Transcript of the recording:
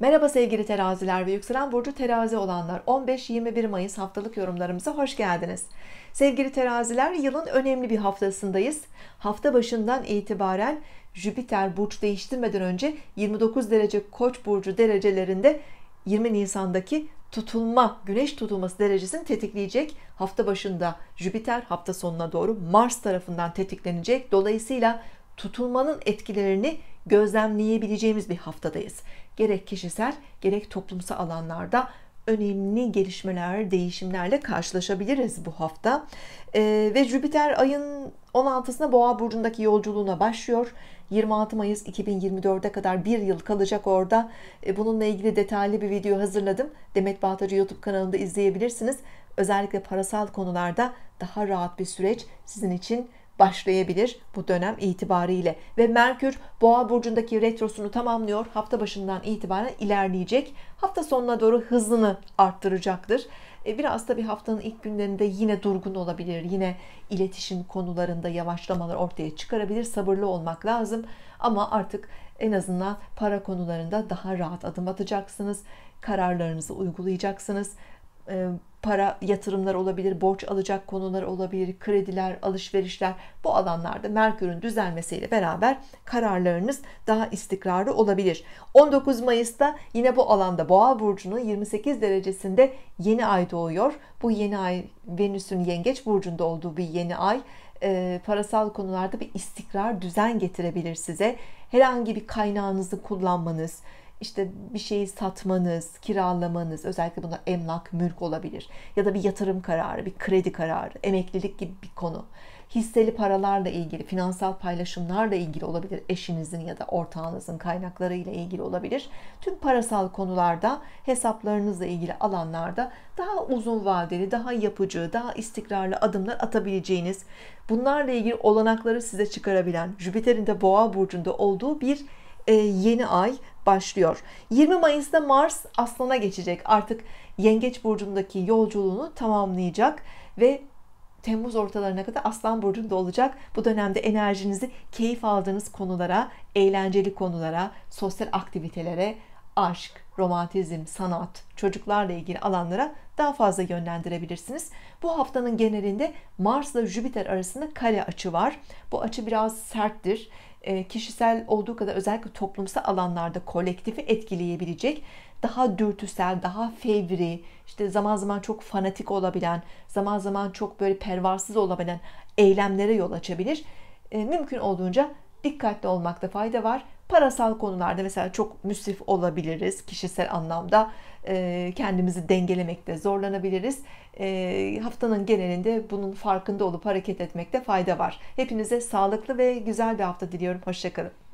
Merhaba sevgili teraziler ve yükselen burcu terazi olanlar 15-21 Mayıs haftalık yorumlarımıza hoş geldiniz. Sevgili teraziler yılın önemli bir haftasındayız. Hafta başından itibaren Jüpiter burç değiştirmeden önce 29 derece koç burcu derecelerinde 20 Nisan'daki tutulma, güneş tutulması derecesini tetikleyecek. Hafta başında Jüpiter hafta sonuna doğru Mars tarafından tetiklenecek. Dolayısıyla tutulmanın etkilerini gözlemleyebileceğimiz bir haftadayız. Gerek kişisel gerek toplumsal alanlarda önemli gelişmeler, değişimlerle karşılaşabiliriz bu hafta. Ee, ve Jüpiter ayın 16'sında Boğa burcundaki yolculuğuna başlıyor. 26 Mayıs 2024'e kadar bir yıl kalacak orada. Ee, bununla ilgili detaylı bir video hazırladım. Demet Bahtacı YouTube kanalında izleyebilirsiniz. Özellikle parasal konularda daha rahat bir süreç sizin için başlayabilir bu dönem itibariyle ve Merkür Boğa burcundaki retrosunu tamamlıyor. Hafta başından itibaren ilerleyecek. Hafta sonuna doğru hızını arttıracaktır. E, biraz da bir haftanın ilk günlerinde yine durgun olabilir. Yine iletişim konularında yavaşlamalar ortaya çıkarabilir. Sabırlı olmak lazım. Ama artık en azından para konularında daha rahat adım atacaksınız. Kararlarınızı uygulayacaksınız e, para yatırımlar olabilir, borç alacak konular olabilir, krediler, alışverişler bu alanlarda Merkür'ün düzelmesiyle beraber kararlarınız daha istikrarlı olabilir. 19 Mayıs'ta yine bu alanda Boğa burcunun 28 derecesinde yeni ay doğuyor. Bu yeni ay Venüs'ün Yengeç burcunda olduğu bir yeni ay e, parasal konularda bir istikrar, düzen getirebilir size. Herhangi bir kaynağınızı kullanmanız, işte bir şeyi satmanız, kiralamanız, özellikle bunda emlak, mülk olabilir. Ya da bir yatırım kararı, bir kredi kararı, emeklilik gibi bir konu. Hisseli paralarla ilgili, finansal paylaşımlarla ilgili olabilir. Eşinizin ya da ortağınızın kaynakları ile ilgili olabilir. Tüm parasal konularda, hesaplarınızla ilgili alanlarda daha uzun vadeli, daha yapıcı, daha istikrarlı adımlar atabileceğiniz, bunlarla ilgili olanakları size çıkarabilen, Jüpiter'in de Boğa burcunda olduğu bir e, yeni ay başlıyor. 20 Mayıs'ta Mars Aslan'a geçecek. Artık Yengeç burcundaki yolculuğunu tamamlayacak ve Temmuz ortalarına kadar Aslan burcunda olacak. Bu dönemde enerjinizi keyif aldığınız konulara, eğlenceli konulara, sosyal aktivitelere, aşk, romantizm, sanat, çocuklarla ilgili alanlara daha fazla yönlendirebilirsiniz. Bu haftanın genelinde Mars ile Jüpiter arasında kare açı var. Bu açı biraz serttir. E, kişisel olduğu kadar özellikle toplumsal alanlarda kolektifi etkileyebilecek daha dürtüsel, daha fevri, işte zaman zaman çok fanatik olabilen, zaman zaman çok böyle pervasız olabilen eylemlere yol açabilir. E, mümkün olduğunca dikkatli olmakta fayda var. Parasal konularda mesela çok müsrif olabiliriz. Kişisel anlamda ee, kendimizi dengelemekte zorlanabiliriz. Ee, haftanın genelinde bunun farkında olup hareket etmekte fayda var. Hepinize sağlıklı ve güzel bir hafta diliyorum. Hoşçakalın.